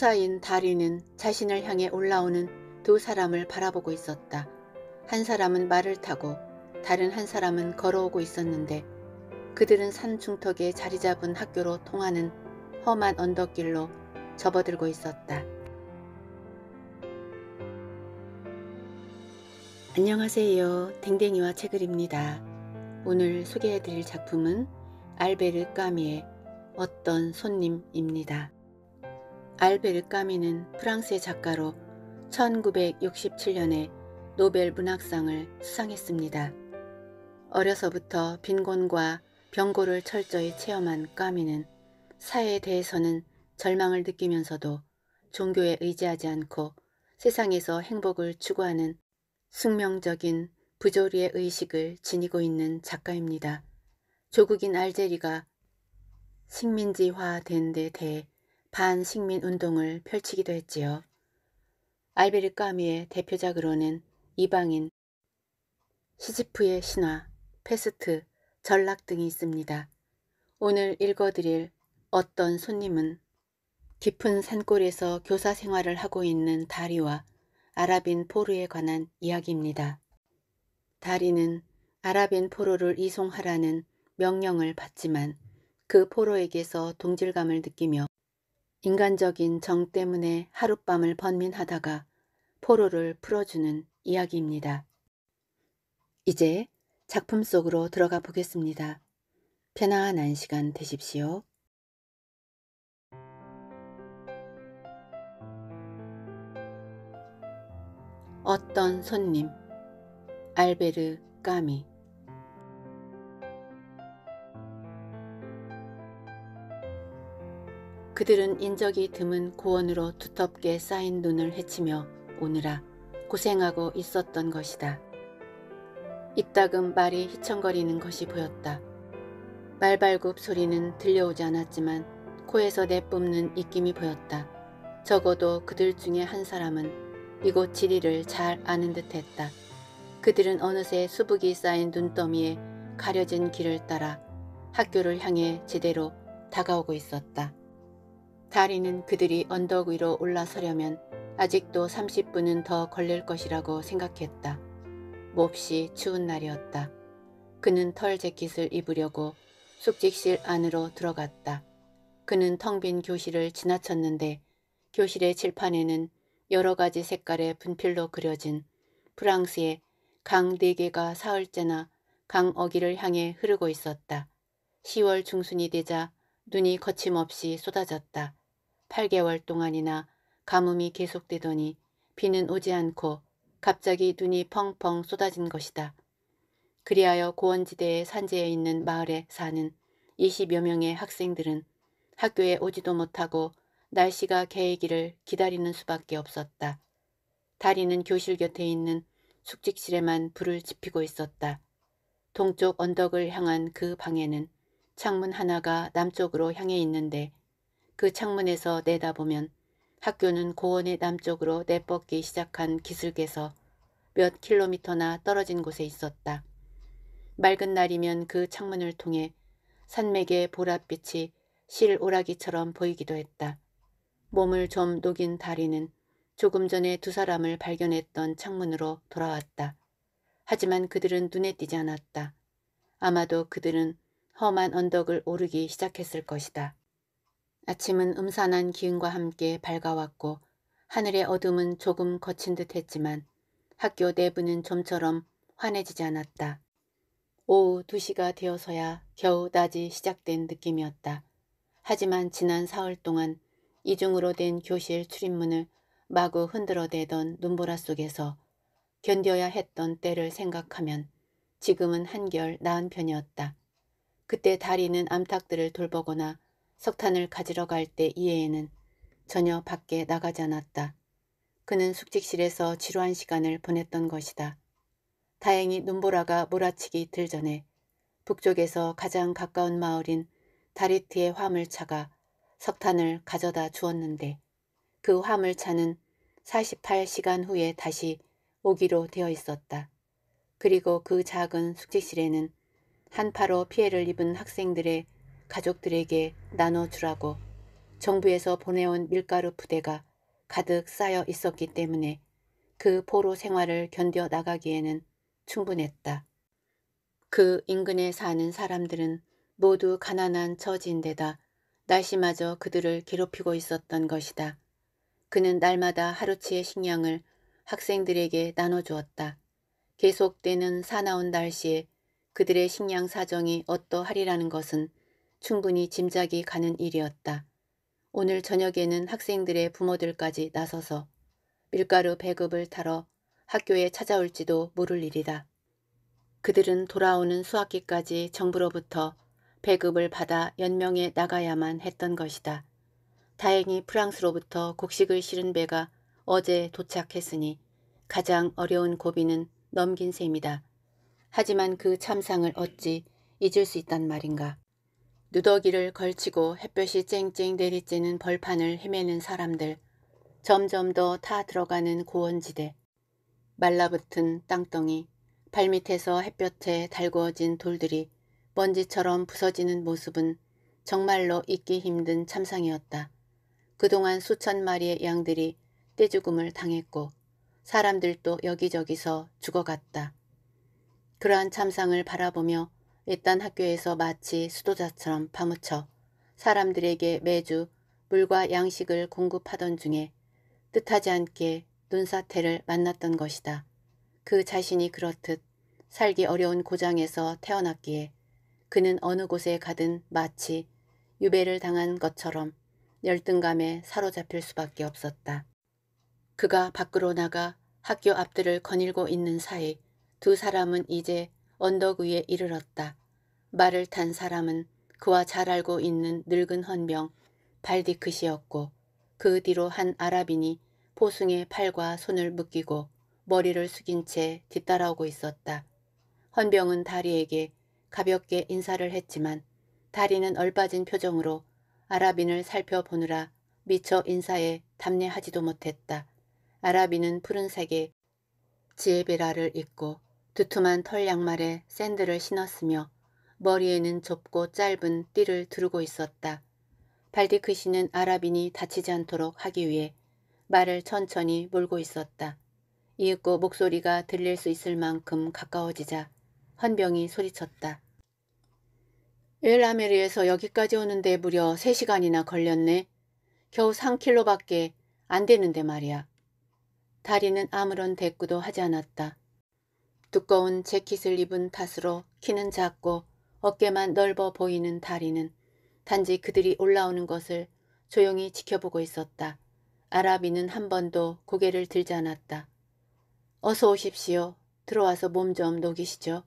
수사인 다리는 자신을 향해 올라오는 두 사람을 바라보고 있었다. 한 사람은 말을 타고 다른 한 사람은 걸어오고 있었는데 그들은 산 중턱에 자리 잡은 학교로 통하는 험한 언덕길로 접어들고 있었다. 안녕하세요. 댕댕이와 책을입니다. 오늘 소개해드릴 작품은 알베르 까미의 어떤 손님입니다. 알베르 까미는 프랑스의 작가로 1967년에 노벨 문학상을 수상했습니다. 어려서부터 빈곤과 병고를 철저히 체험한 까미는 사회에 대해서는 절망을 느끼면서도 종교에 의지하지 않고 세상에서 행복을 추구하는 숙명적인 부조리의 의식을 지니고 있는 작가입니다. 조국인 알제리가 식민지화된 데 대해 반식민 운동을 펼치기도 했지요. 알베르 까미의 대표작으로는 이방인, 시지프의 신화, 페스트, 전락 등이 있습니다. 오늘 읽어드릴 어떤 손님은 깊은 산골에서 교사 생활을 하고 있는 다리와 아랍인 포르에 관한 이야기입니다. 다리는 아랍인 포로를 이송하라는 명령을 받지만 그 포로에게서 동질감을 느끼며 인간적인 정 때문에 하룻밤을 번민하다가 포로를 풀어주는 이야기입니다. 이제 작품 속으로 들어가 보겠습니다. 편안한 시간 되십시오. 어떤 손님 알베르 까미 그들은 인적이 드문 고원으로 두텁게 쌓인 눈을 헤치며 오느라 고생하고 있었던 것이다. 입다금 말이 휘청거리는 것이 보였다. 말발굽 소리는 들려오지 않았지만 코에서 내뿜는 입김이 보였다. 적어도 그들 중에 한 사람은 이곳 지리를 잘 아는 듯했다. 그들은 어느새 수북이 쌓인 눈더미에 가려진 길을 따라 학교를 향해 제대로 다가오고 있었다. 다리는 그들이 언덕 위로 올라서려면 아직도 30분은 더 걸릴 것이라고 생각했다. 몹시 추운 날이었다. 그는 털 재킷을 입으려고 숙직실 안으로 들어갔다. 그는 텅 빈 교실을 지나쳤는데 교실의 칠판에는 여러 가지 색깔의 분필로 그려진 프랑스의 강 4개가 사흘째나 강 어기를 향해 흐르고 있었다. 10월 중순이 되자 눈이 거침없이 쏟아졌다. 8개월 동안이나 가뭄이 계속되더니 비는 오지 않고 갑자기 눈이 펑펑 쏟아진 것이다. 그리하여 고원지대의 산지에 있는 마을에 사는 20여 명의 학생들은 학교에 오지도 못하고 날씨가 개이기를 기다리는 수밖에 없었다. 다리는 교실 곁에 있는 숙직실에만 불을 지피고 있었다. 동쪽 언덕을 향한 그 방에는 창문 하나가 남쪽으로 향해 있는데 그 창문에서 내다보면 학교는 고원의 남쪽으로 내뻗기 시작한 기슭에서 몇 킬로미터나 떨어진 곳에 있었다. 맑은 날이면 그 창문을 통해 산맥의 보랏빛이 실 오라기처럼 보이기도 했다. 몸을 좀 녹인 다리는 조금 전에 두 사람을 발견했던 창문으로 돌아왔다. 하지만 그들은 눈에 띄지 않았다. 아마도 그들은 험한 언덕을 오르기 시작했을 것이다. 아침은 음산한 기운과 함께 밝아왔고 하늘의 어둠은 조금 거친 듯 했지만 학교 내부는 좀처럼 환해지지 않았다. 오후 2시가 되어서야 겨우 낮이 시작된 느낌이었다. 하지만 지난 사흘 동안 이중으로 된 교실 출입문을 마구 흔들어대던 눈보라 속에서 견뎌야 했던 때를 생각하면 지금은 한결 나은 편이었다. 그때 다리는 암탉들을 돌보거나 석탄을 가지러 갈 때 이해에는 전혀 밖에 나가지 않았다. 그는 숙직실에서 지루한 시간을 보냈던 것이다. 다행히 눈보라가 몰아치기 들 전에 북쪽에서 가장 가까운 마을인 다리트의 화물차가 석탄을 가져다 주었는데 그 화물차는 48시간 후에 다시 오기로 되어 있었다. 그리고 그 작은 숙직실에는 한파로 피해를 입은 학생들의 가족들에게 나눠주라고 정부에서 보내온 밀가루 부대가 가득 쌓여 있었기 때문에 그 포로 생활을 견뎌 나가기에는 충분했다. 그 인근에 사는 사람들은 모두 가난한 처지인데다 날씨마저 그들을 괴롭히고 있었던 것이다. 그는 날마다 하루치의 식량을 학생들에게 나눠주었다. 계속되는 사나운 날씨에 그들의 식량 사정이 어떠하리라는 것은 충분히 짐작이 가는 일이었다. 오늘 저녁에는 학생들의 부모들까지 나서서 밀가루 배급을 타러 학교에 찾아올지도 모를 일이다. 그들은 돌아오는 수학기까지 정부로부터 배급을 받아 연명에 나가야만 했던 것이다. 다행히 프랑스로부터 곡식을 실은 배가 어제 도착했으니 가장 어려운 고비는 넘긴 셈이다. 하지만 그 참상을 어찌 잊을 수 있단 말인가. 누더기를 걸치고 햇볕이 쨍쨍 내리쬐는 벌판을 헤매는 사람들, 점점 더 타 들어가는 고원지대, 말라붙은 땅덩이, 발밑에서 햇볕에 달구어진 돌들이 먼지처럼 부서지는 모습은 정말로 잊기 힘든 참상이었다. 그동안 수천 마리의 양들이 떼죽음을 당했고 사람들도 여기저기서 죽어갔다. 그러한 참상을 바라보며 일단 학교에서 마치 수도자처럼 파묻혀 사람들에게 매주 물과 양식을 공급하던 중에 뜻하지 않게 눈사태를 만났던 것이다. 그 자신이 그렇듯 살기 어려운 고장에서 태어났기에 그는 어느 곳에 가든 마치 유배를 당한 것처럼 열등감에 사로잡힐 수밖에 없었다. 그가 밖으로 나가 학교 앞들을 거닐고 있는 사이 두 사람은 이제 언덕 위에 이르렀다. 말을 탄 사람은 그와 잘 알고 있는 늙은 헌병 발디크시였고 그 뒤로 한 아랍인이 포승의 팔과 손을 묶이고 머리를 숙인 채 뒤따라오고 있었다. 헌병은 다리에게 가볍게 인사를 했지만 다리는 얼빠진 표정으로 아랍인을 살펴보느라 미처 인사에 답례하지도 못했다. 아랍인은 푸른색의 지에베라를 입고 두툼한 털 양말에 샌들을 신었으며 머리에는 좁고 짧은 띠를 두르고 있었다. 발디크 씨는 아랍인이 다치지 않도록 하기 위해 말을 천천히 몰고 있었다. 이윽고 목소리가 들릴 수 있을 만큼 가까워지자 헌병이 소리쳤다. 엘라메리에서 여기까지 오는데 무려 3시간이나 걸렸네. 겨우 3킬로밖에 안 되는데 말이야. 다리는 아무런 대꾸도 하지 않았다. 두꺼운 재킷을 입은 탓으로 키는 작고 어깨만 넓어 보이는 다리는 단지 그들이 올라오는 것을 조용히 지켜보고 있었다. 아라비는 한 번도 고개를 들지 않았다. 어서 오십시오. 들어와서 몸 좀 녹이시죠.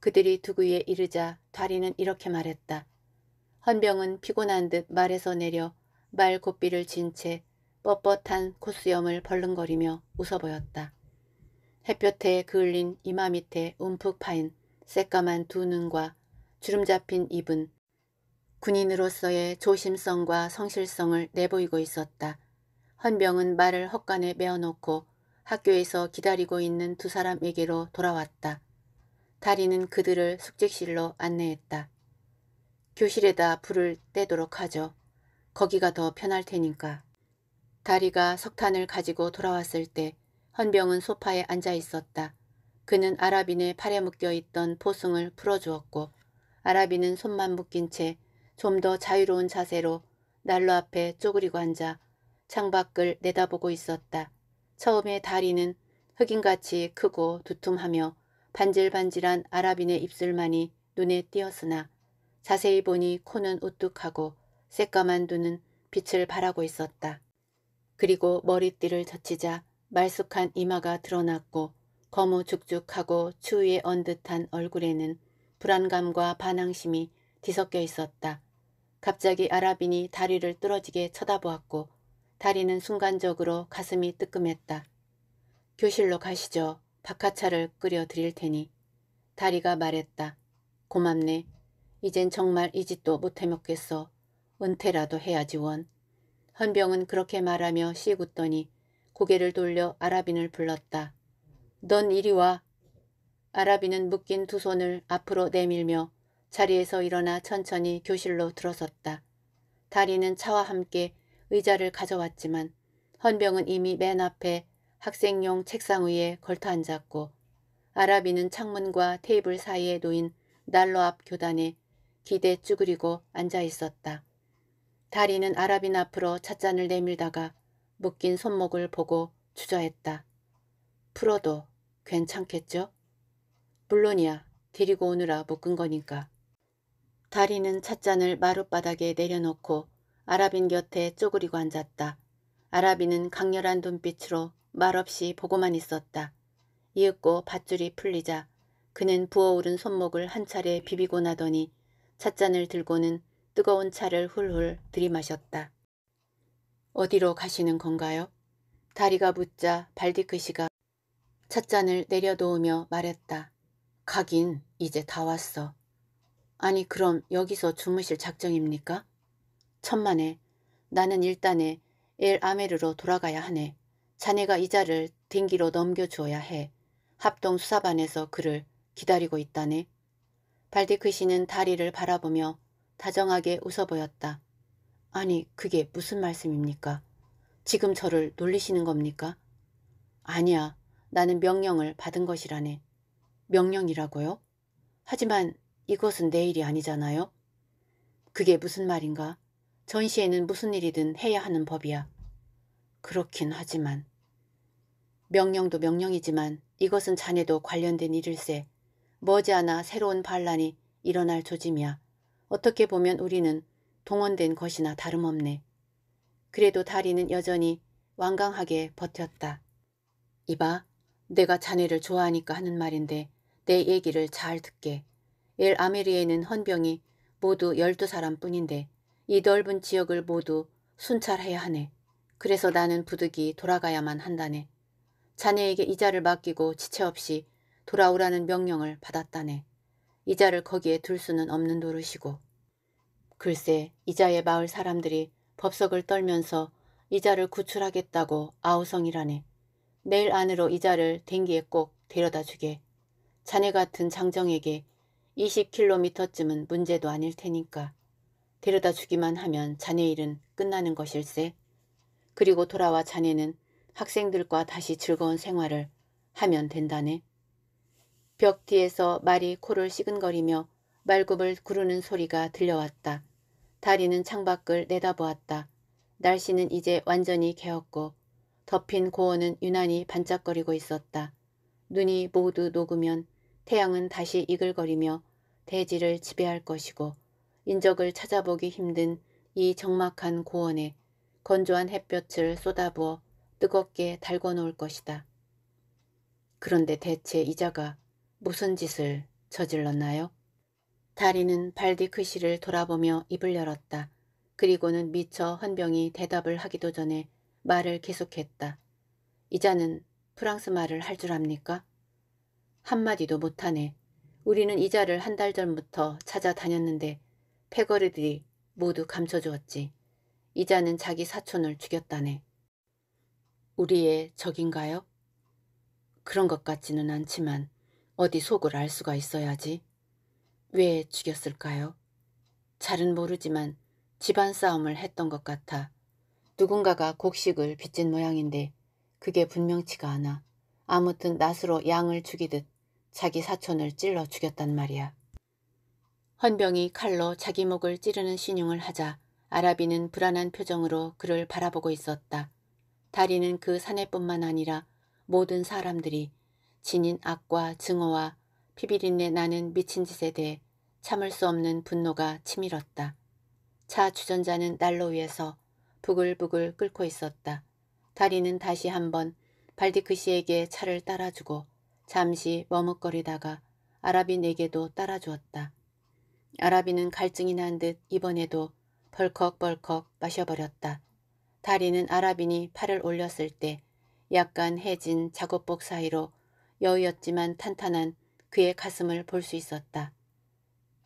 그들이 두구에 이르자 다리는 이렇게 말했다. 헌병은 피곤한 듯 말에서 내려 말 고삐를 진 채 뻣뻣한 코수염을 벌렁거리며 웃어 보였다. 햇볕에 그을린 이마 밑에 움푹 파인 새까만 두 눈과 주름 잡힌 입은 군인으로서의 조심성과 성실성을 내보이고 있었다. 헌병은 말을 헛간에 메어놓고 학교에서 기다리고 있는 두 사람에게로 돌아왔다. 다리는 그들을 숙직실로 안내했다. 교실에다 불을 떼도록 하죠. 거기가 더 편할 테니까. 다리가 석탄을 가지고 돌아왔을 때 헌병은 소파에 앉아 있었다. 그는 아랍인의 팔에 묶여 있던 포승을 풀어주었고 아라비는 손만 묶인 채 좀 더 자유로운 자세로 난로 앞에 쪼그리고 앉아 창밖을 내다보고 있었다. 처음에 다리는 흑인같이 크고 두툼하며 반질반질한 아랍인의 입술만이 눈에 띄었으나 자세히 보니 코는 우뚝하고 새까만 눈은 빛을 바라고 있었다. 그리고 머리띠를 젖히자 말쑥한 이마가 드러났고 거무죽죽하고 추위에 언 듯한 얼굴에는 불안감과 반항심이 뒤섞여 있었다. 갑자기 아랍인이 다리를 뚫어지게 쳐다보았고 다리는 순간적으로 가슴이 뜨끔했다. 교실로 가시죠. 박하차를 끓여 드릴 테니. 다리가 말했다. 고맙네. 이젠 정말 이 짓도 못해먹겠어. 은퇴라도 해야지 원. 헌병은 그렇게 말하며 씨웃더니 고개를 돌려 아랍인을 불렀다. 넌 이리 와. 아랍비는 묶인 두 손을 앞으로 내밀며 자리에서 일어나 천천히 교실로 들어섰다. 다리는 차와 함께 의자를 가져왔지만 헌병은 이미 맨 앞에 학생용 책상 위에 걸터 앉았고 아랍비는 창문과 테이블 사이에 놓인 난로 앞 교단에 기대 쭈그리고 앉아 있었다. 다리는 아랍인 앞으로 찻잔을 내밀다가 묶인 손목을 보고 주저했다. 풀어도 괜찮겠죠? 물론이야. 데리고 오느라 묶은 거니까. 다리는 찻잔을 마룻바닥에 내려놓고 아랍인 곁에 쪼그리고 앉았다. 아랍빈은 강렬한 눈빛으로 말없이 보고만 있었다. 이윽고 밧줄이 풀리자 그는 부어오른 손목을 한 차례 비비고 나더니 찻잔을 들고는 뜨거운 차를 훌훌 들이마셨다. 어디로 가시는 건가요? 다리가 붙자 발디크시가 찻잔을 내려놓으며 말했다. 가긴 이제 다 왔어. 아니 그럼 여기서 주무실 작정입니까? 천만에 나는 일단에 엘 아메르로 돌아가야 하네. 자네가 이자를 댕기로 넘겨주어야 해. 합동 수사반에서 그를 기다리고 있다네. 발디크 씨는 다리를 바라보며 다정하게 웃어 보였다. 아니 그게 무슨 말씀입니까? 지금 저를 놀리시는 겁니까? 아니야. 나는 명령을 받은 것이라네. 명령이라고요? 하지만 이것은 내일이 아니잖아요. 그게 무슨 말인가? 전시에는 무슨 일이든 해야 하는 법이야. 그렇긴 하지만. 명령도 명령이지만 이것은 자네도 관련된 일일세. 머지않아 새로운 반란이 일어날 조짐이야. 어떻게 보면 우리는 동원된 것이나 다름없네. 그래도 다리는 여전히 완강하게 버텼다. 이봐, 내가 자네를 좋아하니까 하는 말인데 내 얘기를 잘 듣게. 엘 아메리에는 헌병이 모두 열두 사람뿐인데 이 넓은 지역을 모두 순찰해야 하네. 그래서 나는 부득이 돌아가야만 한다네. 자네에게 이자를 맡기고 지체 없이 돌아오라는 명령을 받았다네. 이자를 거기에 둘 수는 없는 노릇이고. 글쎄 이자의 마을 사람들이 법석을 떨면서 이자를 구출하겠다고 아우성이라네. 내일 안으로 이자를 댕기에 꼭 데려다 주게. 자네 같은 장정에게 20km쯤은 문제도 아닐 테니까 데려다 주기만 하면 자네 일은 끝나는 것일세. 그리고 돌아와 자네는 학생들과 다시 즐거운 생활을 하면 된다네. 벽 뒤에서 말이 코를 시근거리며 말굽을 구르는 소리가 들려왔다. 다리는 창밖을 내다보았다. 날씨는 이제 완전히 개었고 덮인 고원은 유난히 반짝거리고 있었다. 눈이 모두 녹으면 태양은 다시 이글거리며 대지를 지배할 것이고 인적을 찾아보기 힘든 이 적막한 고원에 건조한 햇볕을 쏟아부어 뜨겁게 달궈놓을 것이다. 그런데 대체 이자가 무슨 짓을 저질렀나요? 다리는 발디크시를 돌아보며 입을 열었다. 그리고는 미처 헌병이 대답을 하기도 전에 말을 계속했다. 이자는 프랑스 말을 할 줄 압니까? 한마디도 못하네. 우리는 이자를 한 달 전부터 찾아다녔는데 패거리들이 모두 감춰주었지. 이자는 자기 사촌을 죽였다네. 우리의 적인가요? 그런 것 같지는 않지만 어디 속을 알 수가 있어야지. 왜 죽였을까요? 잘은 모르지만 집안 싸움을 했던 것 같아. 누군가가 곡식을 빚진 모양인데 그게 분명치가 않아. 아무튼 낫으로 양을 죽이듯 자기 사촌을 찔러 죽였단 말이야. 헌병이 칼로 자기 목을 찌르는 신용을 하자 아라비는 불안한 표정으로 그를 바라보고 있었다. 다리는 그 사내뿐만 아니라 모든 사람들이 진인 악과 증오와 피비린내 나는 미친 짓에 대해 참을 수 없는 분노가 치밀었다. 차 주전자는 난로 위에서 부글부글 끓고 있었다. 다리는 다시 한번 발디크 씨에게 차를 따라주고 잠시 머뭇거리다가 아랍인에게도 따라주었다. 아랍인은 갈증이 난 듯 이번에도 벌컥벌컥 마셔버렸다. 다리는 아랍인이 팔을 올렸을 때 약간 해진 작업복 사이로 여의었지만 탄탄한 그의 가슴을 볼 수 있었다.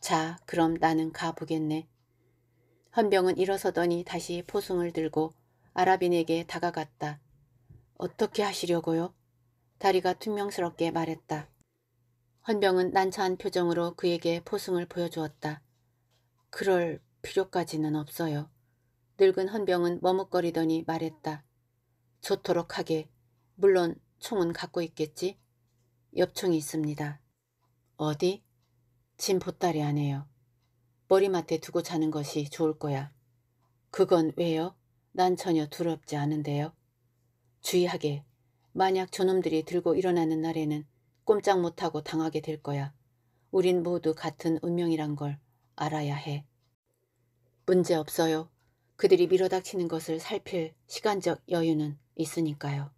자, 그럼 나는 가보겠네. 헌병은 일어서더니 다시 포승을 들고 아랍인에게 다가갔다. 어떻게 하시려고요? 다리가 퉁명스럽게 말했다. 헌병은 난처한 표정으로 그에게 포승을 보여주었다. 그럴 필요까지는 없어요. 늙은 헌병은 머뭇거리더니 말했다. 좋도록 하게. 물론 총은 갖고 있겠지? 옆총이 있습니다. 어디? 진 보따리 안에요. 머리맡에 두고 자는 것이 좋을 거야. 그건 왜요? 난 전혀 두렵지 않은데요. 주의하게 만약 저놈들이 들고 일어나는 날에는 꼼짝 못하고 당하게 될 거야. 우린 모두 같은 운명이란 걸 알아야 해. 문제 없어요. 그들이 밀어닥치는 것을 살필 시간적 여유는 있으니까요.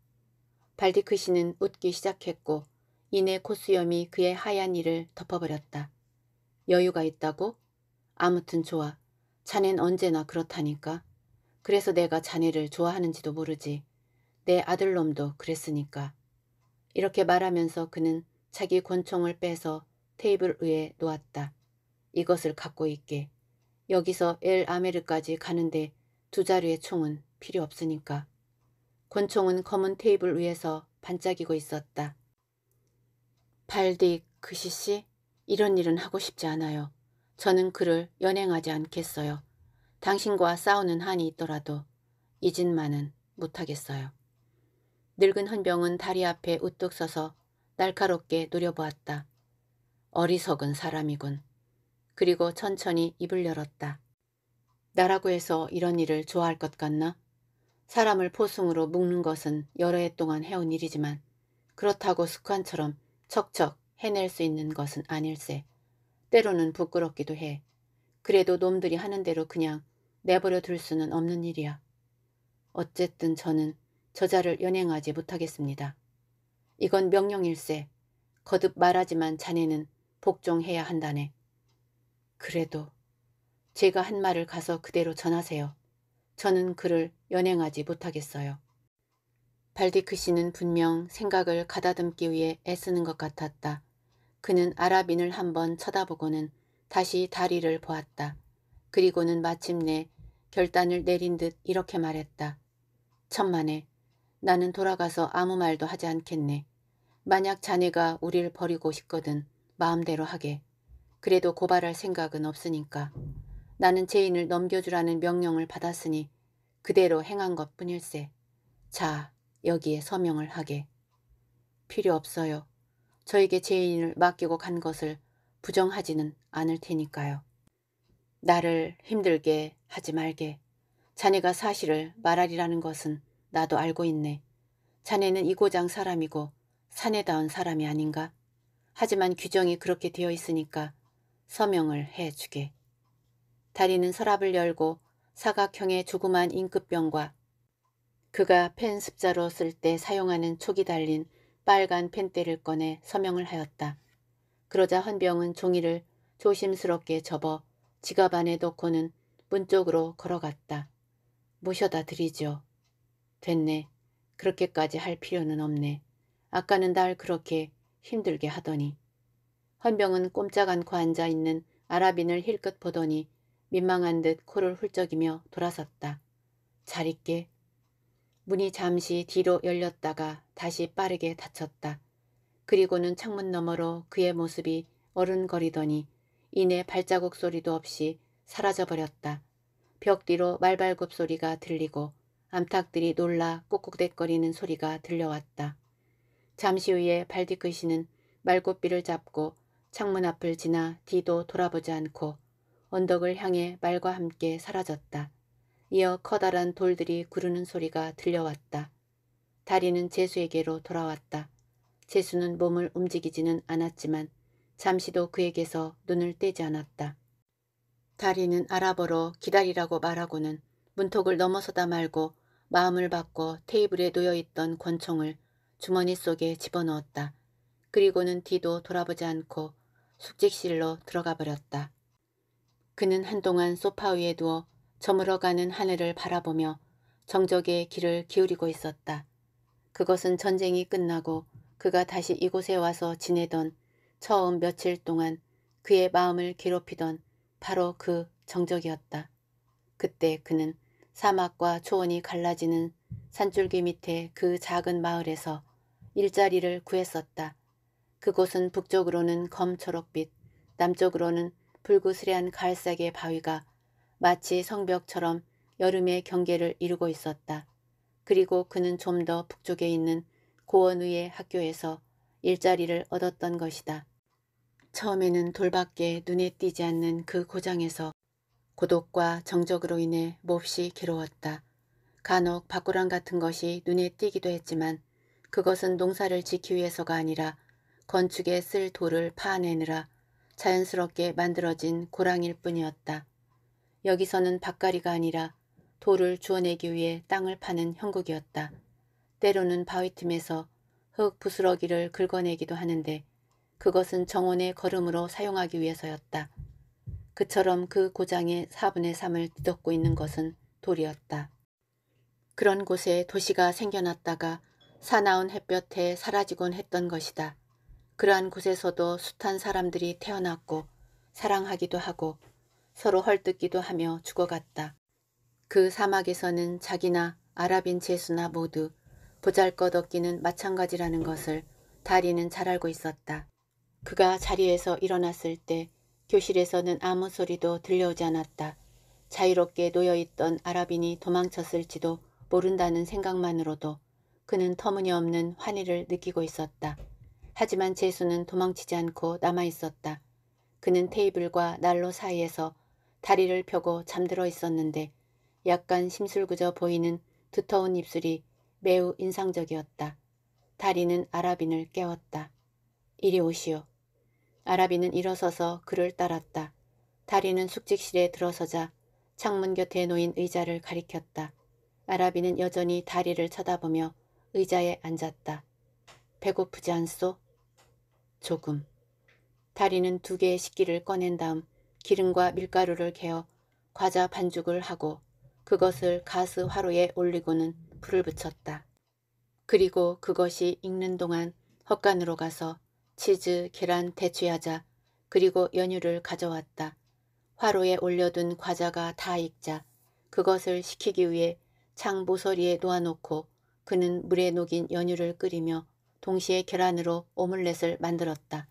발디크 씨는 웃기 시작했고 이내 코수염이 그의 하얀 이를 덮어버렸다. 여유가 있다고? 아무튼 좋아. 자넨 언제나 그렇다니까. 그래서 내가 자네를 좋아하는지도 모르지. 내 아들놈도 그랬으니까. 이렇게 말하면서 그는 자기 권총을 빼서 테이블 위에 놓았다. 이것을 갖고 있게. 여기서 엘 아메르까지 가는데 두 자루의 총은 필요 없으니까. 권총은 검은 테이블 위에서 반짝이고 있었다. 발디 그시씨 이런 일은 하고 싶지 않아요. 저는 그를 연행하지 않겠어요. 당신과 싸우는 한이 있더라도 이진만은 못하겠어요. 늙은 헌병은 다리 앞에 우뚝 서서 날카롭게 노려보았다. 어리석은 사람이군. 그리고 천천히 입을 열었다. 나라고 해서 이런 일을 좋아할 것 같나? 사람을 포승으로 묶는 것은 여러 해 동안 해온 일이지만 그렇다고 습관처럼 척척 해낼 수 있는 것은 아닐세. 때로는 부끄럽기도 해. 그래도 놈들이 하는 대로 그냥 내버려 둘 수는 없는 일이야. 어쨌든 저는 저자를 연행하지 못하겠습니다. 이건 명령일세. 거듭 말하지만 자네는 복종해야 한다네. 그래도 제가 한 말을 가서 그대로 전하세요. 저는 그를 연행하지 못하겠어요. 발디크 씨는 분명 생각을 가다듬기 위해 애쓰는 것 같았다. 그는 아랍인을 한번 쳐다보고는 다시 다리를 보았다. 그리고는 마침내 결단을 내린 듯 이렇게 말했다. 천만에 나는 돌아가서 아무 말도 하지 않겠네. 만약 자네가 우리를 버리고 싶거든 마음대로 하게. 그래도 고발할 생각은 없으니까. 나는 죄인을 넘겨주라는 명령을 받았으니 그대로 행한 것뿐일세. 자, 여기에 서명을 하게. 필요 없어요. 저에게 죄인을 맡기고 간 것을 부정하지는 않을 테니까요. 나를 힘들게 하지 말게. 자네가 사실을 말하리라는 것은 나도 알고 있네. 자네는 이 고장 사람이고 사내다운 사람이 아닌가? 하지만 규정이 그렇게 되어 있으니까 서명을 해주게. 다리는 서랍을 열고 사각형의 조그만 잉크병과 그가 펜 습자로 쓸 때 사용하는 촉이 달린 빨간 펜대를 꺼내 서명을 하였다. 그러자 헌병은 종이를 조심스럽게 접어 지갑 안에 넣고는 문 쪽으로 걸어갔다. 모셔다 드리죠. 됐네. 그렇게까지 할 필요는 없네. 아까는 날 그렇게 힘들게 하더니. 헌병은 꼼짝 않고 앉아있는 아랍인을 힐끗 보더니 민망한 듯 코를 훌쩍이며 돌아섰다. 잘 있게. 문이 잠시 뒤로 열렸다가 다시 빠르게 닫혔다. 그리고는 창문 너머로 그의 모습이 어른거리더니 이내 발자국 소리도 없이 사라져버렸다. 벽 뒤로 말발굽 소리가 들리고 암탉들이 놀라 꾹꾹대거리는 소리가 들려왔다. 잠시 후에 발디크이는말고비를 잡고 창문 앞을 지나 뒤도 돌아보지 않고 언덕을 향해 말과 함께 사라졌다. 이어 커다란 돌들이 구르는 소리가 들려왔다. 다리는 재수에게로 돌아왔다. 재수는 몸을 움직이지는 않았지만 잠시도 그에게서 눈을 떼지 않았다. 다리는 아랍어로 기다리라고 말하고는 문턱을 넘어서다 말고 마음을 바꿔 테이블에 놓여있던 권총을 주머니 속에 집어넣었다. 그리고는 뒤도 돌아보지 않고 숙직실로 들어가 버렸다. 그는 한동안 소파 위에 누워 저물어가는 하늘을 바라보며 정적의 길을 기울이고 있었다. 그것은 전쟁이 끝나고 그가 다시 이곳에 와서 지내던 처음 며칠 동안 그의 마음을 괴롭히던 바로 그 정적이었다. 그때 그는 사막과 초원이 갈라지는 산줄기 밑에 그 작은 마을에서 일자리를 구했었다. 그곳은 북쪽으로는 검초록빛, 남쪽으로는 불구스레한 갈색의 바위가 마치 성벽처럼 여름의 경계를 이루고 있었다. 그리고 그는 좀 더 북쪽에 있는 고원의의 학교에서 일자리를 얻었던 것이다. 처음에는 돌밖에 눈에 띄지 않는 그 고장에서 고독과 정적으로 인해 몹시 괴로웠다. 간혹 바꾸랑 같은 것이 눈에 띄기도 했지만 그것은 농사를 짓기 위해서가 아니라 건축에 쓸 돌을 파내느라 자연스럽게 만들어진 고랑일 뿐이었다. 여기서는 밭갈이가 아니라 돌을 주워내기 위해 땅을 파는 형국이었다. 때로는 바위 틈에서 흙 부스러기를 긁어내기도 하는데 그것은 정원의 걸음으로 사용하기 위해서였다. 그처럼 그 고장의 4분의 3을 뒤덮고 있는 것은 돌이었다. 그런 곳에 도시가 생겨났다가 사나운 햇볕에 사라지곤 했던 것이다. 그러한 곳에서도 숱한 사람들이 태어났고 사랑하기도 하고 서로 헐뜯기도 하며 죽어갔다. 그 사막에서는 자기나 아랍인 제수나 모두 보잘것없기는 마찬가지라는 것을 다리는 잘 알고 있었다. 그가 자리에서 일어났을 때 교실에서는 아무 소리도 들려오지 않았다. 자유롭게 놓여있던 아랍인이 도망쳤을지도 모른다는 생각만으로도 그는 터무니없는 환희를 느끼고 있었다. 하지만 재수는 도망치지 않고 남아있었다. 그는 테이블과 난로 사이에서 다리를 펴고 잠들어 있었는데 약간 심술궂어 보이는 두터운 입술이 매우 인상적이었다. 다리는 아랍인을 깨웠다. 이리 오시오. 아라비는 일어서서 그를 따랐다. 다리는 숙직실에 들어서자 창문 곁에 놓인 의자를 가리켰다. 아라비는 여전히 다리를 쳐다보며 의자에 앉았다. 배고프지 않소? 조금. 다리는 두 개의 식기를 꺼낸 다음 기름과 밀가루를 개어 과자 반죽을 하고 그것을 가스 화로에 올리고는 불을 붙였다. 그리고 그것이 익는 동안 헛간으로 가서 치즈, 계란, 대추야자 그리고 연유를 가져왔다. 화로에 올려둔 과자가 다 익자 그것을 식히기 위해 창 모서리에 놓아놓고 그는 물에 녹인 연유를 끓이며 동시에 계란으로 오믈렛을 만들었다.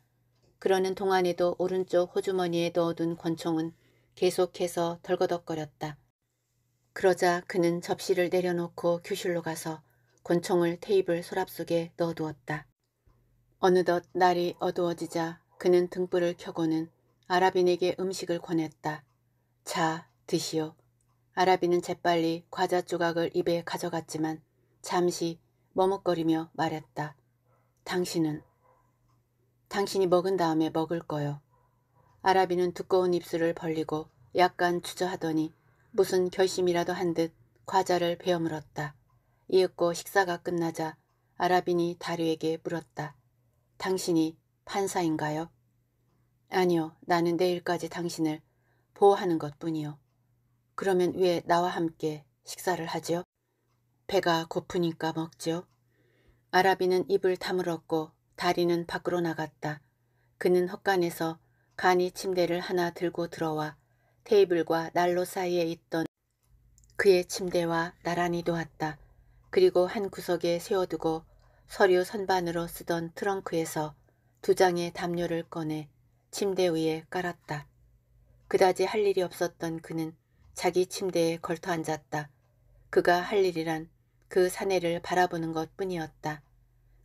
그러는 동안에도 오른쪽 호주머니에 넣어둔 권총은 계속해서 덜거덕거렸다. 그러자 그는 접시를 내려놓고 교실로 가서 권총을 테이블 서랍 속에 넣어두었다. 어느덧 날이 어두워지자 그는 등불을 켜고는 아랍인에게 음식을 권했다. 자, 드시오. 아랍인은 재빨리 과자 조각을 입에 가져갔지만 잠시 머뭇거리며 말했다. 당신은 당신이 먹은 다음에 먹을 거요. 아랍인은 두꺼운 입술을 벌리고 약간 주저하더니 무슨 결심이라도 한 듯 과자를 베어물었다. 이윽고 식사가 끝나자 아랍인이 다리에게 물었다. 당신이 판사인가요? 아니요, 나는 내일까지 당신을 보호하는 것뿐이요. 그러면 왜 나와 함께 식사를 하죠 배가 고프니까 먹죠 아라비는 입을 다물었고 다리는 밖으로 나갔다. 그는 헛간에서 간이 침대를 하나 들고 들어와 테이블과 난로 사이에 있던 그의 침대와 나란히 놓았다. 그리고 한 구석에 세워두고 서류 선반으로 쓰던 트렁크에서 두 장의 담요를 꺼내 침대 위에 깔았다. 그다지 할 일이 없었던 그는 자기 침대에 걸터 앉았다. 그가 할 일이란 그 사내를 바라보는 것 뿐이었다.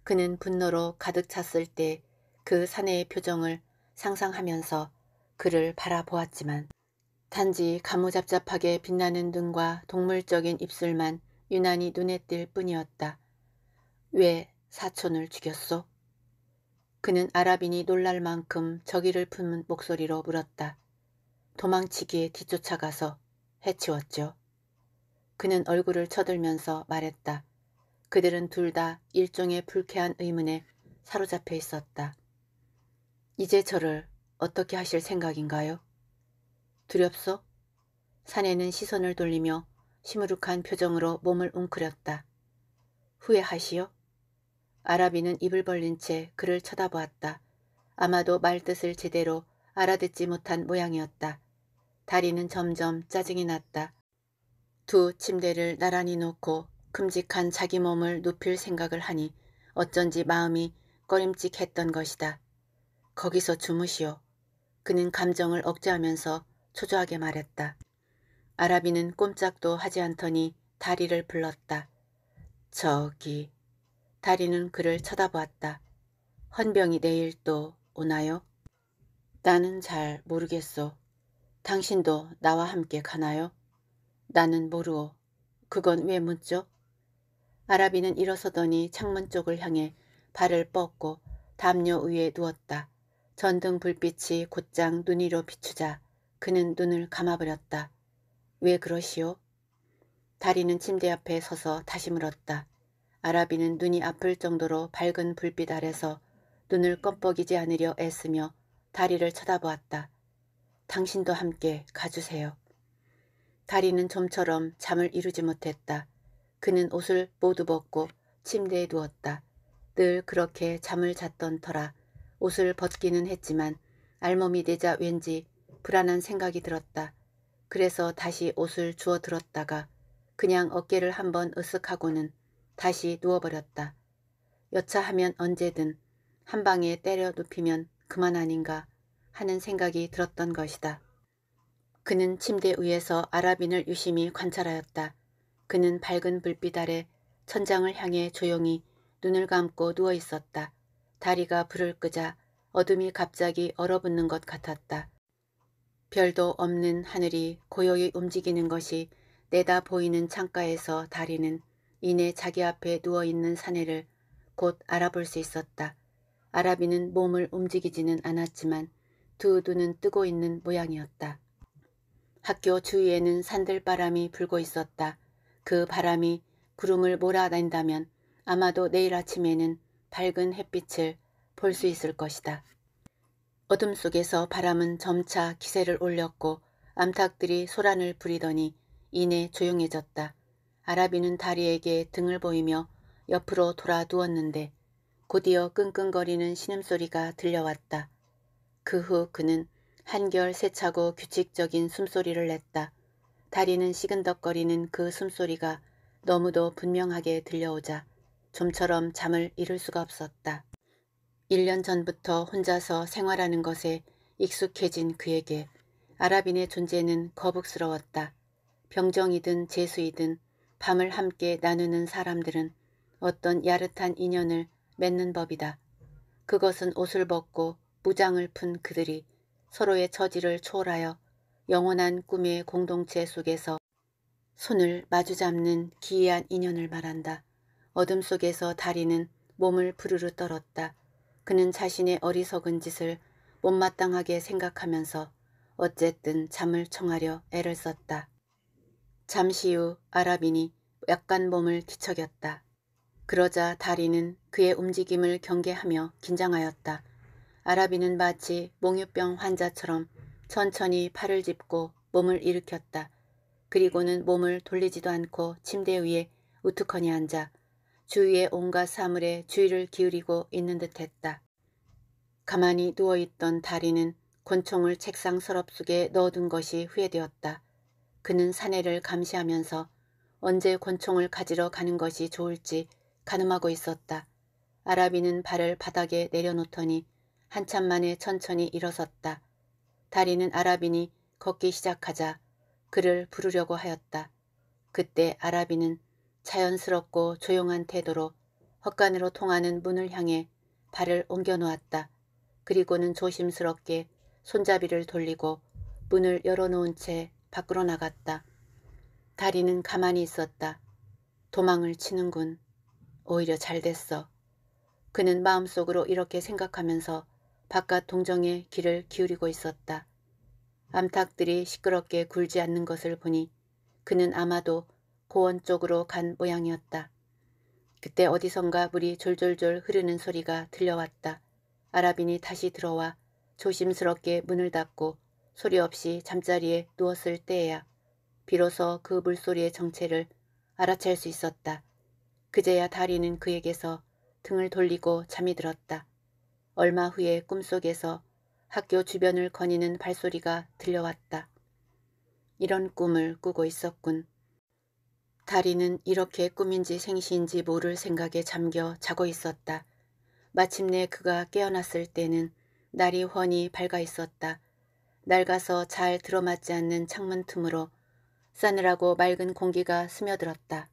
그는 분노로 가득 찼을 때 그 사내의 표정을 상상하면서 그를 바라보았지만 단지 가무잡잡하게 빛나는 눈과 동물적인 입술만 유난히 눈에 띌 뿐이었다. 왜 사촌을 죽였소? 그는 아랍인이 놀랄 만큼 저기를 품은 목소리로 물었다. 도망치기에 뒤쫓아가서 해치웠죠. 그는 얼굴을 쳐들면서 말했다. 그들은 둘 다 일종의 불쾌한 의문에 사로잡혀 있었다. 이제 저를 어떻게 하실 생각인가요? 두렵소? 사내는 시선을 돌리며 시무룩한 표정으로 몸을 웅크렸다. 후회하시오? 아라비는 입을 벌린 채 그를 쳐다보았다. 아마도 말뜻을 제대로 알아듣지 못한 모양이었다. 다리는 점점 짜증이 났다. 두 침대를 나란히 놓고 큼직한 자기 몸을 눕힐 생각을 하니 어쩐지 마음이 꺼림직했던 것이다. 거기서 주무시오. 그는 감정을 억제하면서 초조하게 말했다. 아라비는 꼼짝도 하지 않더니 다리를 불렀다. 저기 다리는 그를 쳐다보았다. 헌병이 내일 또 오나요? 나는 잘 모르겠소. 당신도 나와 함께 가나요? 나는 모르오. 그건 왜 묻죠? 아랍비는 일어서더니 창문 쪽을 향해 발을 뻗고 담요 위에 누웠다. 전등 불빛이 곧장 눈 위로 비추자 그는 눈을 감아버렸다. 왜 그러시오? 다리는 침대 앞에 서서 다시 물었다. 아라비는 눈이 아플 정도로 밝은 불빛 아래서 눈을 껌뻑이지 않으려 애쓰며 다리를 쳐다보았다. 당신도 함께 가주세요. 다리는 좀처럼 잠을 이루지 못했다. 그는 옷을 모두 벗고 침대에 누웠다. 늘 그렇게 잠을 잤던 터라 옷을 벗기는 했지만 알몸이 되자 왠지 불안한 생각이 들었다. 그래서 다시 옷을 주워 들었다가 그냥 어깨를 한번 으쓱하고는 다시 누워버렸다. 여차하면 언제든 한 방에 때려 눕히면 그만 아닌가 하는 생각이 들었던 것이다. 그는 침대 위에서 아랍인을 유심히 관찰하였다. 그는 밝은 불빛 아래 천장을 향해 조용히 눈을 감고 누워 있었다. 다리가 불을 끄자 어둠이 갑자기 얼어붙는 것 같았다. 별도 없는 하늘이 고요히 움직이는 것이 내다 보이는 창가에서 다리는 이내 자기 앞에 누워있는 사내를 곧 알아볼 수 있었다. 아라비는 몸을 움직이지는 않았지만 두 눈은 뜨고 있는 모양이었다. 학교 주위에는 산들바람이 불고 있었다. 그 바람이 구름을 몰아낸다면 아마도 내일 아침에는 밝은 햇빛을 볼 수 있을 것이다. 어둠 속에서 바람은 점차 기세를 올렸고 암탉들이 소란을 부리더니 이내 조용해졌다. 아라비는 다리에게 등을 보이며 옆으로 돌아 누웠는데 곧이어 끙끙거리는 신음소리가 들려왔다. 그 후 그는 한결 세차고 규칙적인 숨소리를 냈다. 다리는 시근덕거리는 그 숨소리가 너무도 분명하게 들려오자 좀처럼 잠을 이룰 수가 없었다. 1년 전부터 혼자서 생활하는 것에 익숙해진 그에게 아랍인의 존재는 거북스러웠다. 병정이든 재수이든 밤을 함께 나누는 사람들은 어떤 야릇한 인연을 맺는 법이다. 그것은 옷을 벗고 무장을 푼 그들이 서로의 처지를 초월하여 영원한 꿈의 공동체 속에서 손을 마주잡는 기이한 인연을 말한다. 어둠 속에서 다리는 몸을 부르르 떨었다. 그는 자신의 어리석은 짓을 못마땅하게 생각하면서 어쨌든 잠을 청하려 애를 썼다. 잠시 후 아랍인이 약간 몸을 뒤척였다. 그러자 다리는 그의 움직임을 경계하며 긴장하였다. 아랍인은 마치 몽유병 환자처럼 천천히 팔을 짚고 몸을 일으켰다. 그리고는 몸을 돌리지도 않고 침대 위에 우두커니 앉아 주위의 온갖 사물에 주의를 기울이고 있는 듯했다. 가만히 누워있던 다리는 권총을 책상 서랍 속에 넣어둔 것이 후회되었다. 그는 사내를 감시하면서 언제 권총을 가지러 가는 것이 좋을지 가늠하고 있었다. 아라비는 발을 바닥에 내려놓더니 한참 만에 천천히 일어섰다. 다리는 아라빈이 걷기 시작하자 그를 부르려고 하였다. 그때 아라비은 자연스럽고 조용한 태도로 헛간으로 통하는 문을 향해 발을 옮겨놓았다. 그리고는 조심스럽게 손잡이를 돌리고 문을 열어놓은 채 밖으로 나갔다. 다리는 가만히 있었다. 도망을 치는군. 오히려 잘 됐어. 그는 마음속으로 이렇게 생각하면서 바깥 동정에 귀를 기울이고 있었다. 암탉들이 시끄럽게 굴지 않는 것을 보니 그는 아마도 고원 쪽으로 간 모양이었다. 그때 어디선가 물이 졸졸졸 흐르는 소리가 들려왔다. 아랍인이 다시 들어와 조심스럽게 문을 닫고 소리 없이 잠자리에 누웠을 때에야 비로소 그 물소리의 정체를 알아챌 수 있었다. 그제야 다리는 그에게서 등을 돌리고 잠이 들었다. 얼마 후에 꿈속에서 학교 주변을 거니는 발소리가 들려왔다. 이런 꿈을 꾸고 있었군. 다리는 이렇게 꿈인지 생시인지 모를 생각에 잠겨 자고 있었다. 마침내 그가 깨어났을 때는 날이 훤히 밝아 있었다. 낡아서 잘 들어맞지 않는 창문 틈으로 싸늘하고 맑은 공기가 스며들었다.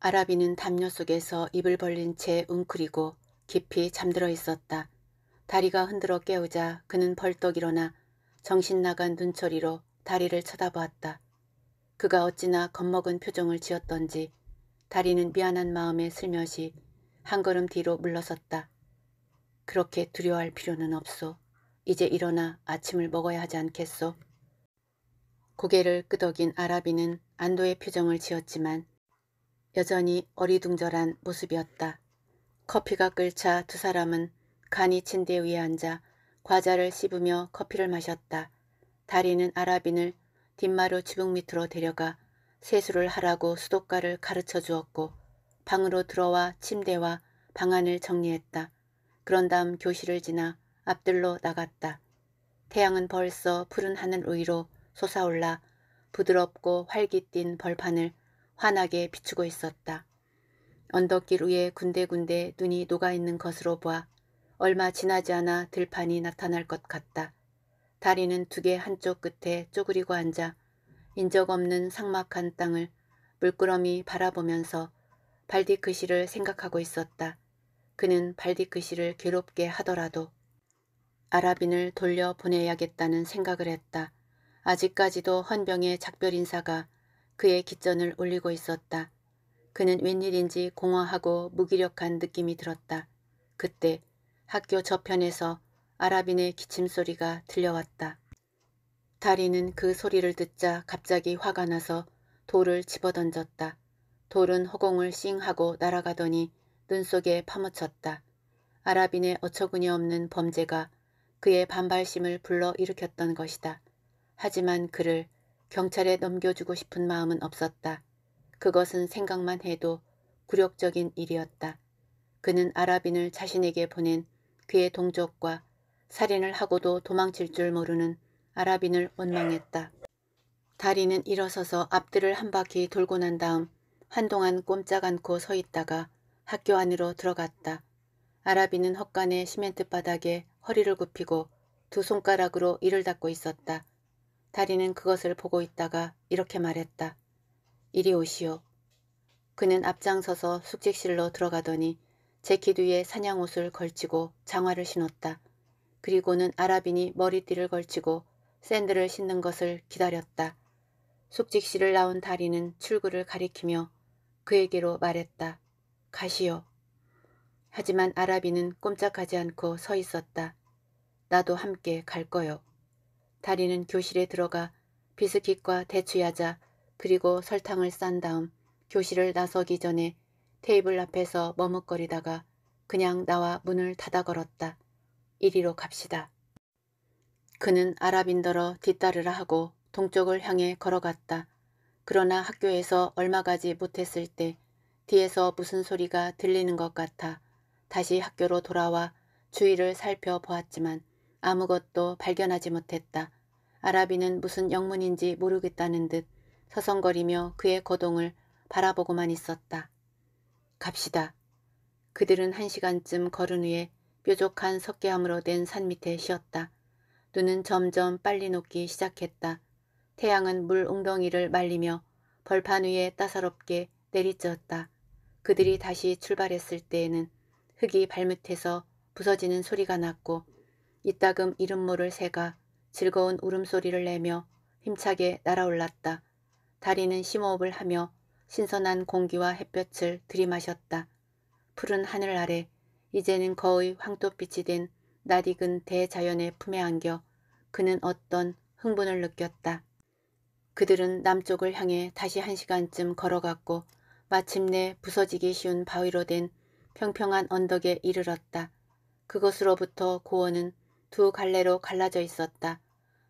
아라비는 담요 속에서 입을 벌린 채 웅크리고 깊이 잠들어 있었다. 다리가 흔들어 깨우자 그는 벌떡 일어나 정신 나간 눈초리로 다리를 쳐다보았다. 그가 어찌나 겁먹은 표정을 지었던지 다리는 미안한 마음에 슬며시 한 걸음 뒤로 물러섰다. 그렇게 두려워할 필요는 없소. 이제 일어나 아침을 먹어야 하지 않겠소? 고개를 끄덕인 아라비는 안도의 표정을 지었지만 여전히 어리둥절한 모습이었다. 커피가 끓자 두 사람은 간이 침대 위에 앉아 과자를 씹으며 커피를 마셨다. 다리는 아라빈을 뒷마루 지붕 밑으로 데려가 세수를 하라고 수도가를 가르쳐 주었고 방으로 들어와 침대와 방안을 정리했다. 그런 다음 교실을 지나 앞들로 나갔다. 태양은 벌써 푸른 하늘 위로 솟아올라 부드럽고 활기띤 벌판을 환하게 비추고 있었다. 언덕길 위에 군데군데 눈이 녹아있는 것으로 보아 얼마 지나지 않아 들판이 나타날 것 같다. 다리는 두 개 한쪽 끝에 쪼그리고 앉아 인적 없는 상막한 땅을 물끄러미 바라보면서 발디크시를 생각하고 있었다. 그는 발디크시를 괴롭게 하더라도 아랍인을 돌려보내야겠다는 생각을 했다. 아직까지도 헌병의 작별 인사가 그의 기전을 올리고 있었다. 그는 웬일인지 공허하고 무기력한 느낌이 들었다. 그때 학교 저편에서 아랍인의 기침소리가 들려왔다. 다리는 그 소리를 듣자 갑자기 화가 나서 돌을 집어던졌다. 돌은 허공을 씽 하고 날아가더니 눈 속에 파묻혔다. 아랍인의 어처구니없는 범죄가 그의 반발심을 불러 일으켰던 것이다. 하지만 그를 경찰에 넘겨주고 싶은 마음은 없었다. 그것은 생각만 해도 굴욕적인 일이었다. 그는 아랍인을 자신에게 보낸 그의 동족과 살인을 하고도 도망칠 줄 모르는 아랍인을 원망했다. 다리는 일어서서 앞뒤를 한 바퀴 돌고 난 다음 한동안 꼼짝 않고 서 있다가 학교 안으로 들어갔다. 아랍인은 헛간의 시멘트 바닥에 허리를 굽히고 두 손가락으로 이를 닫고 있었다. 다리는 그것을 보고 있다가 이렇게 말했다. 이리 오시오. 그는 앞장서서 숙직실로 들어가더니 제키 뒤에 사냥옷을 걸치고 장화를 신었다. 그리고는 아랍인이 머리띠를 걸치고 샌들을 신는 것을 기다렸다. 숙직실을 나온 다리는 출구를 가리키며 그에게로 말했다. 가시오. 하지만 아라비는 꼼짝하지 않고 서 있었다. 나도 함께 갈 거요. 다리는 교실에 들어가 비스킷과 대추야자 그리고 설탕을 싼 다음 교실을 나서기 전에 테이블 앞에서 머뭇거리다가 그냥 나와 문을 닫아 걸었다. 이리로 갑시다. 그는 아랍인더러 뒤따르라 하고 동쪽을 향해 걸어갔다. 그러나 학교에서 얼마 가지 못했을 때 뒤에서 무슨 소리가 들리는 것 같아 다시 학교로 돌아와 주위를 살펴보았지만 아무것도 발견하지 못했다. 아라비는 무슨 영문인지 모르겠다는 듯 서성거리며 그의 거동을 바라보고만 있었다. 갑시다. 그들은 한 시간쯤 걸은 후에 뾰족한 석계암으로 된 산 밑에 쉬었다. 눈은 점점 빨리 녹기 시작했다. 태양은 물 웅덩이를 말리며 벌판 위에 따사롭게 내리쬐었다. 그들이 다시 출발했을 때에는 흙이 발밑에서 부서지는 소리가 났고 이따금 이름 모를 새가 즐거운 울음소리를 내며 힘차게 날아올랐다. 다리는 심호흡을 하며 신선한 공기와 햇볕을 들이마셨다. 푸른 하늘 아래 이제는 거의 황토빛이 된 낯익은 대자연의 품에 안겨 그는 어떤 흥분을 느꼈다. 그들은 남쪽을 향해 다시 한 시간쯤 걸어갔고 마침내 부서지기 쉬운 바위로 된 평평한 언덕에 이르렀다. 그것으로부터 고원은 두 갈래로 갈라져 있었다.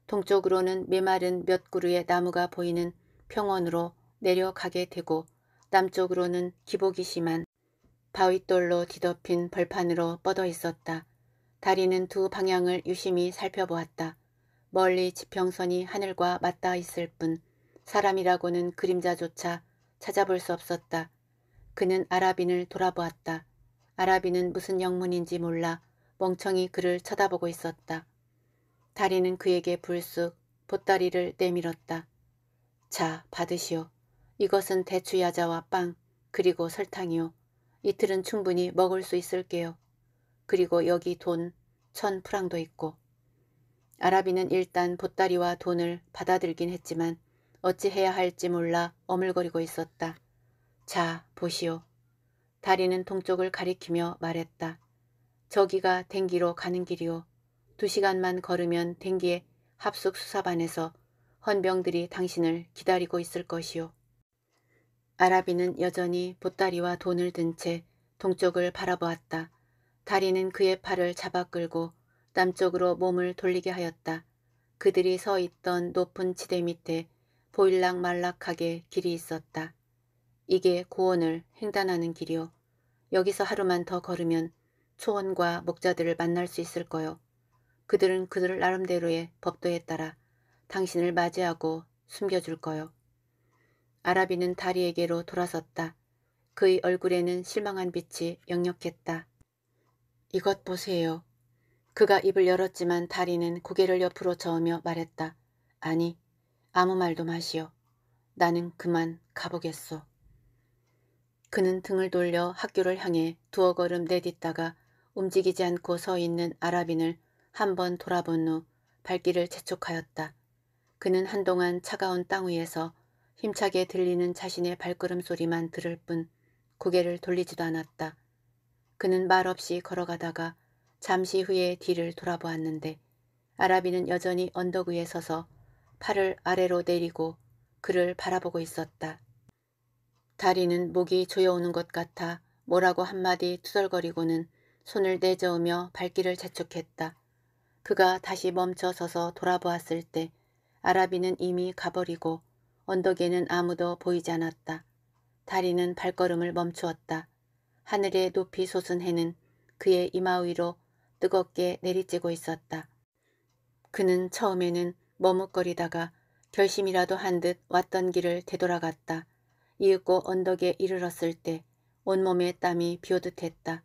동쪽으로는 메마른 몇 그루의 나무가 보이는 평원으로 내려가게 되고 남쪽으로는 기복이 심한 바윗돌로 뒤덮인 벌판으로 뻗어 있었다. 다리는 두 방향을 유심히 살펴보았다. 멀리 지평선이 하늘과 맞닿아 있을 뿐 사람이라고는 그림자조차 찾아볼 수 없었다. 그는 아랍인을 돌아보았다. 아라비는 무슨 영문인지 몰라 멍청이 그를 쳐다보고 있었다. 다리는 그에게 불쑥 보따리를 내밀었다. 자, 받으시오. 이것은 대추야자와 빵, 그리고 설탕이요. 이틀은 충분히 먹을 수 있을게요. 그리고 여기 돈, 천 프랑도 있고. 아라비는 일단 보따리와 돈을 받아들긴 했지만 어찌해야 할지 몰라 어물거리고 있었다. 자, 보시오. 다리는 동쪽을 가리키며 말했다. 저기가 댕기로 가는 길이오. 두 시간만 걸으면 댕기의 합숙 수사반에서 헌병들이 당신을 기다리고 있을 것이오. 아라비는 여전히 보따리와 돈을 든 채 동쪽을 바라보았다. 다리는 그의 팔을 잡아 끌고 남쪽으로 몸을 돌리게 하였다. 그들이 서 있던 높은 지대 밑에 보일락 말락하게 길이 있었다. 이게 고원을 횡단하는 길이요. 여기서 하루만 더 걸으면 초원과 목자들을 만날 수 있을 거요. 그들은 그들 나름대로의 법도에 따라 당신을 맞이하고 숨겨줄 거요. 아라비는 다리에게로 돌아섰다. 그의 얼굴에는 실망한 빛이 역력했다. 이것 보세요. 그가 입을 열었지만 다리는 고개를 옆으로 저으며 말했다. 아니, 아무 말도 마시오. 나는 그만 가보겠소. 그는 등을 돌려 학교를 향해 두어 걸음 내딛다가 움직이지 않고 서 있는 아랍인을 한 번 돌아본 후 발길을 재촉하였다. 그는 한동안 차가운 땅 위에서 힘차게 들리는 자신의 발걸음 소리만 들을 뿐 고개를 돌리지도 않았다. 그는 말없이 걸어가다가 잠시 후에 뒤를 돌아보았는데 아랍인은 여전히 언덕 위에 서서 팔을 아래로 내리고 그를 바라보고 있었다. 다리는 목이 조여오는 것 같아 뭐라고 한마디 투덜거리고는 손을 내저으며 발길을 재촉했다. 그가 다시 멈춰 서서 돌아보았을 때 아라비는 이미 가버리고 언덕에는 아무도 보이지 않았다. 다리는 발걸음을 멈추었다. 하늘에 높이 솟은 해는 그의 이마 위로 뜨겁게 내리쬐고 있었다. 그는 처음에는 머뭇거리다가 결심이라도 한 듯 왔던 길을 되돌아갔다. 이윽고 언덕에 이르렀을 때 온몸에 땀이 비오듯 했다.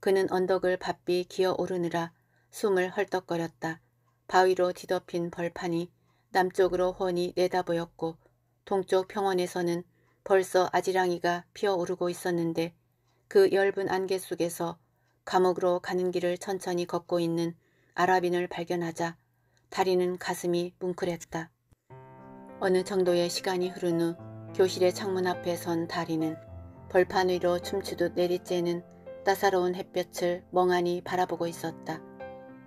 그는 언덕을 바삐 기어오르느라 숨을 헐떡거렸다. 바위로 뒤덮인 벌판이 남쪽으로 훤히 내다보였고 동쪽 평원에서는 벌써 아지랑이가 피어오르고 있었는데 그 엷은 안개 속에서 감옥으로 가는 길을 천천히 걷고 있는 아랍인을 발견하자 다리는 가슴이 뭉클했다. 어느 정도의 시간이 흐른 후 교실의 창문 앞에 선 다리는 벌판 위로 춤추듯 내리쬐는 따사로운 햇볕을 멍하니 바라보고 있었다.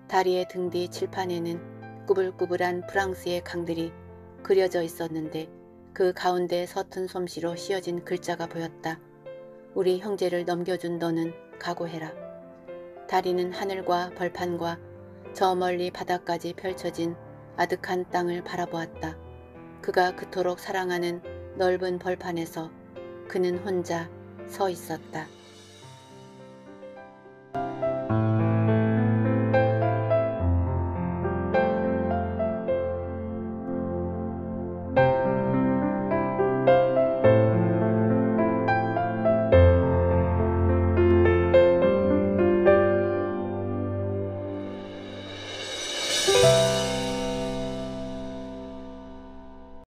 다리의 등뒤 칠판에는 꾸불꾸불한 프랑스의 강들이 그려져 있었는데 그 가운데 서툰 솜씨로 씌어진 글자가 보였다. 우리 형제를 넘겨준 너는 각오해라. 다리는 하늘과 벌판과 저 멀리 바다까지 펼쳐진 아득한 땅을 바라보았다. 그가 그토록 사랑하는 넓은 벌판에서 그는 혼자 서 있었다.